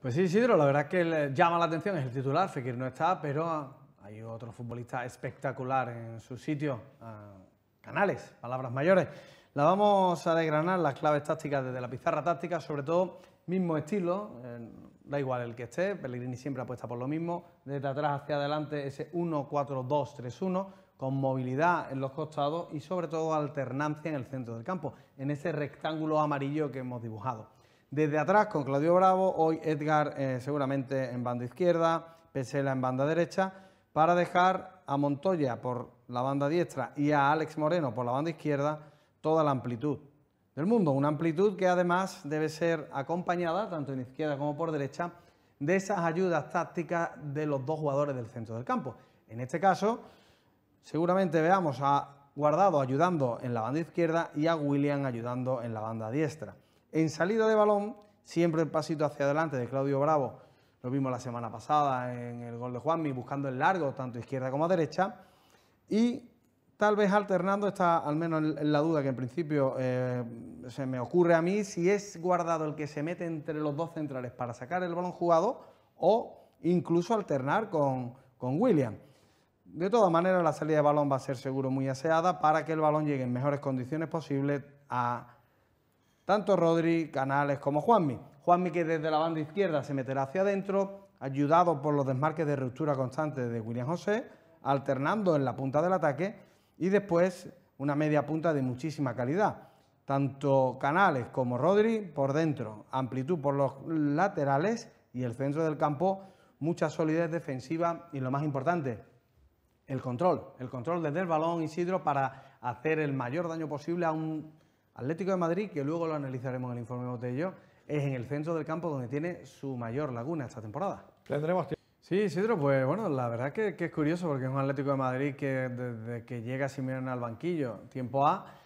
Pues sí, Isidro, la verdad es que llama la atención, es el titular, Fekir no está, pero hay otro futbolista espectacular en su sitio, Canales, palabras mayores. La vamos a desgranar, las claves tácticas desde la pizarra táctica, sobre todo mismo estilo, eh, da igual el que esté, Pellegrini siempre apuesta por lo mismo, desde atrás hacia adelante ese 1-4-2-3-1, con movilidad en los costados y sobre todo alternancia en el centro del campo, en ese rectángulo amarillo que hemos dibujado. Desde atrás con Claudio Bravo, hoy Edgar eh, seguramente en banda izquierda, Pesela en banda derecha, para dejar a Montoya por la banda diestra y a Alex Moreno por la banda izquierda toda la amplitud del mundo. Una amplitud que además debe ser acompañada, tanto en izquierda como por derecha, de esas ayudas tácticas de los dos jugadores del centro del campo. En este caso, seguramente veamos a Guardado ayudando en la banda izquierda y a William ayudando en la banda diestra. En salida de balón, siempre el pasito hacia adelante de Claudio Bravo, lo vimos la semana pasada en el gol de Juanmi, buscando el largo, tanto izquierda como derecha, y tal vez alternando, está al menos en la duda que en principio eh, se me ocurre a mí, si es guardado el que se mete entre los dos centrales para sacar el balón jugado o incluso alternar con, con William. De todas maneras, la salida de balón va a ser seguro muy aseada para que el balón llegue en mejores condiciones posibles a tanto Rodri, Canales como Juanmi. Juanmi que desde la banda izquierda se meterá hacia adentro, ayudado por los desmarques de ruptura constante de William José, alternando en la punta del ataque y después una media punta de muchísima calidad. Tanto Canales como Rodri por dentro, amplitud por los laterales y el centro del campo, mucha solidez defensiva y lo más importante, el control. El control desde el balón, Isidro, para hacer el mayor daño posible a un Atlético de Madrid, que luego lo analizaremos en el informe Botello, es en el centro del campo donde tiene su mayor laguna esta temporada. Tendremos Sí, Isidro, pues bueno, la verdad que, que, es curioso porque es un Atlético de Madrid que desde que llega Simeone al banquillo, tiempo A,